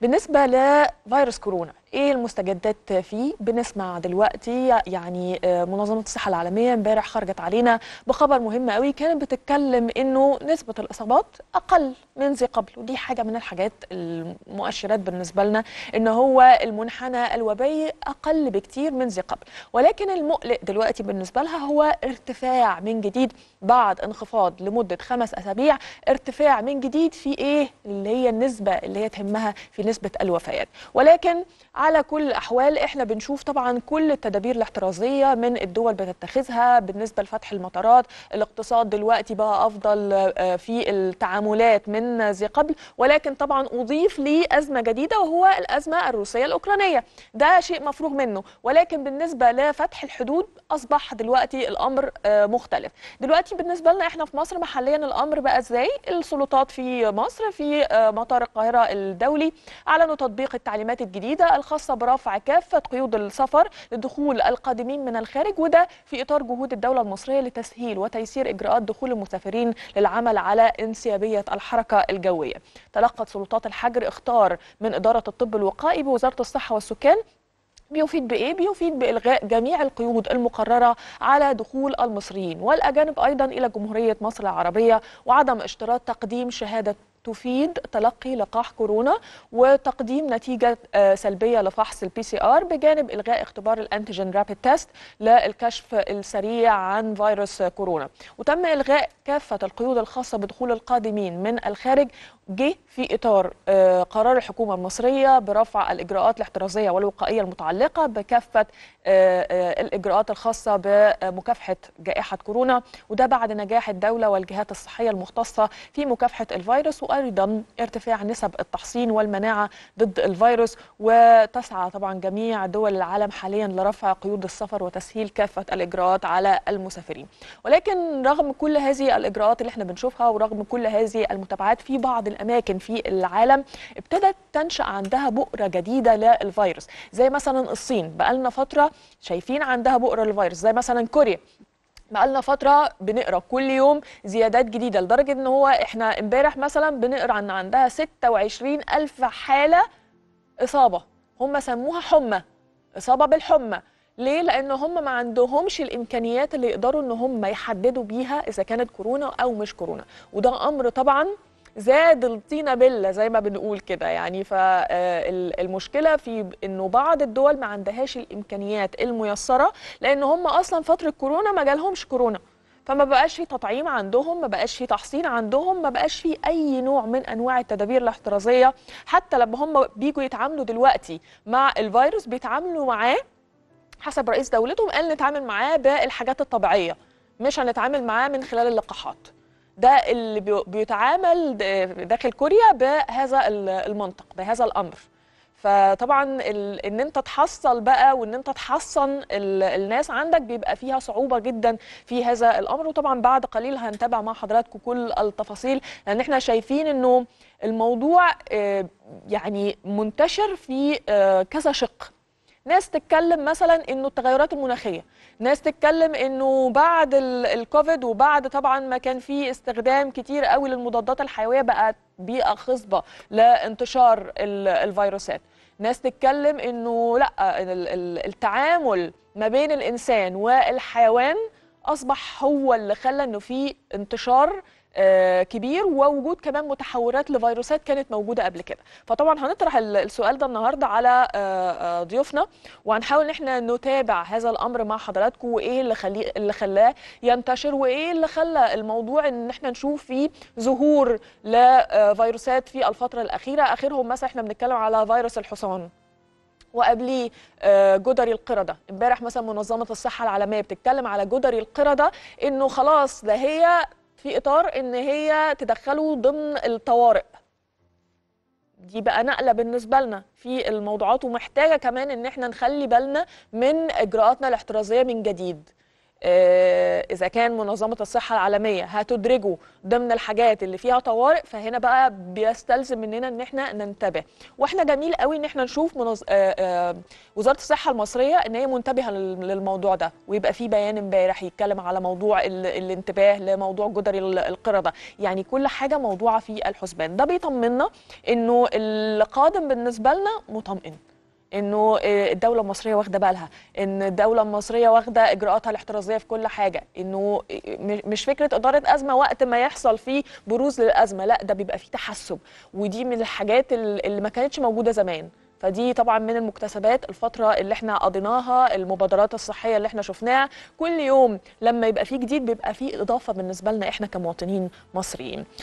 بالنسبه لفيروس كورونا ايه المستجدات فيه بنسمع دلوقتي يعني آه، منظمه الصحه العالميه امبارح خرجت علينا بخبر مهم قوي كانت بتتكلم انه نسبه الاصابات اقل من ذي قبل ودي حاجه من الحاجات المؤشرات بالنسبه لنا ان هو المنحنى الوبائي اقل بكتير من ذي قبل ولكن المقلق دلوقتي بالنسبه لها هو ارتفاع من جديد بعد انخفاض لمده خمس اسابيع ارتفاع من جديد في ايه اللي هي النسبه اللي هي تهمها في نسبه الوفيات ولكن على كل الأحوال إحنا بنشوف طبعا كل التدابير الاحترازية من الدول بتتخذها بالنسبة لفتح المطارات الاقتصاد دلوقتي بقى أفضل آه، في التعاملات من زي قبل ولكن طبعا أضيف لي أزمة جديدة وهو الأزمة الروسية الأوكرانية ده شيء مفروغ منه ولكن بالنسبة لفتح الحدود أصبح دلوقتي الأمر آه، مختلف دلوقتي بالنسبة لنا إحنا في مصر محليا الأمر بقى إزاي السلطات في مصر في آه، مطار القاهرة الدولي أعلنوا تطبيق التعليمات الجديدة الخاصة برفع كافة قيود السفر لدخول القادمين من الخارج وده في إطار جهود الدولة المصرية لتسهيل وتيسير إجراءات دخول المسافرين للعمل على انسيابية الحركة الجوية تلقت سلطات الحجر اختار من إدارة الطب الوقائي بوزارة الصحة والسكان بيفيد بايه بيفيد بالغاء جميع القيود المقرره على دخول المصريين والاجانب ايضا الى جمهوريه مصر العربيه وعدم اشتراط تقديم شهاده تفيد تلقي لقاح كورونا وتقديم نتيجه آه، سلبيه لفحص البي سي ار بجانب الغاء اختبار الانتيجين رابيد تيست للكشف السريع عن فيروس كورونا وتم الغاء كافه القيود الخاصه بدخول القادمين من الخارج جه في اطار آه، قرار الحكومه المصريه برفع الاجراءات الاحترازيه والوقائيه المتعلقه بكافه آه، آه، الإجراءات الخاصة بمكافحة جائحة كورونا وده بعد نجاح الدولة والجهات الصحية المختصة في مكافحة الفيروس وأيضا ارتفاع نسب التحصين والمناعة ضد الفيروس وتسعى طبعا جميع دول العالم حاليا لرفع قيود السفر وتسهيل كافة الإجراءات على المسافرين ولكن رغم كل هذه الإجراءات اللي احنا بنشوفها ورغم كل هذه المتابعات في بعض الأماكن في العالم ابتدت تنشأ عندها بؤرة جديدة للفيروس زي مثلا الصين بقى لنا فترة شايفين عندها بؤره للفيروس زي مثلا كوريا بقالنا فتره بنقرا كل يوم زيادات جديده لدرجه ان هو احنا امبارح مثلا بنقرا ان عندها 26 الف حاله اصابه هم سموها حمى اصابه بالحمى ليه لان هم ما عندهمش الامكانيات اللي يقدروا ان هم يحددوا بيها اذا كانت كورونا او مش كورونا وده امر طبعا زاد الطينه بله زي ما بنقول كده يعني فالمشكله آه، في انه بعض الدول ما عندهاش الامكانيات الميسره لان هم اصلا فتره كورونا ما جالهمش كورونا فما بقاش في تطعيم عندهم ما بقاش في تحصين عندهم ما بقاش في اي نوع من انواع التدابير الاحترازيه حتى لما هم بيجوا يتعاملوا دلوقتي مع الفيروس بيتعاملوا معاه حسب رئيس دولتهم قال نتعامل معاه بالحاجات الطبيعيه مش هنتعامل معاه من خلال اللقاحات ده اللي بيتعامل داخل كوريا بهذا المنطق بهذا الامر فطبعا ان انت تحصل بقى وان انت تحصن الناس عندك بيبقى فيها صعوبه جدا في هذا الامر وطبعا بعد قليل هنتابع مع حضراتكم كل التفاصيل لان احنا شايفين انه الموضوع آه، يعني منتشر في آه، كذا شق ناس تتكلم مثلا انه التغيرات المناخيه ناس تتكلم انه بعد الكوفيد وبعد طبعا ما كان في استخدام كتير قوي للمضادات الحيويه بقت بيئه خصبه لانتشار الفيروسات ناس تتكلم انه لا التعامل ما بين الانسان والحيوان اصبح هو اللي خلى انه في انتشار آه، كبير ووجود كمان متحورات لفيروسات كانت موجوده قبل كده فطبعا هنطرح السؤال ده النهارده على آه، آه، ضيوفنا وهنحاول ان احنا نتابع هذا الامر مع حضراتكم وايه اللي خليه اللي خلاه ينتشر وايه اللي خلى الموضوع ان احنا نشوف فيه ظهور لفيروسات في الفتره الاخيره اخرهم مثلا احنا بنتكلم على فيروس الحصان وقبليه جدري القرده امبارح مثلا منظمه الصحه العالميه بتتكلم على جدري القرده انه خلاص ده هي في اطار ان هي تدخله ضمن الطوارئ دي بقى نقله بالنسبه لنا في الموضوعات ومحتاجه كمان ان احنا نخلي بالنا من اجراءاتنا الاحترازيه من جديد آه، اذا كان منظمه الصحه العالميه هتدرجه ضمن الحاجات اللي فيها طوارئ فهنا بقى بيستلزم مننا ان احنا ننتبه واحنا جميل قوي ان احنا نشوف منظ... آه، آه، وزاره الصحه المصريه ان هي منتبهه للموضوع ده ويبقى في بيان امبارح يتكلم على موضوع ال... الانتباه لموضوع جدري القرده يعني كل حاجه موضوعه في الحسبان ده بيطمنا انه القادم بالنسبه لنا مطمئن انه آه، الدوله المصريه واخده بالها ان الدوله المصريه واخده اجراءاتها الاحترازيه في كل حاجه انه آه، مش فكره اداره ازمه وقت ما يحصل فيه بروز للازمه لا ده بيبقى فيه تحسب ودي من الحاجات اللي ما كانتش موجوده زمان فدي طبعا من المكتسبات الفتره اللي احنا قضيناها المبادرات الصحيه اللي احنا شفناها كل يوم لما يبقى فيه جديد بيبقى فيه اضافه بالنسبه لنا احنا كمواطنين مصريين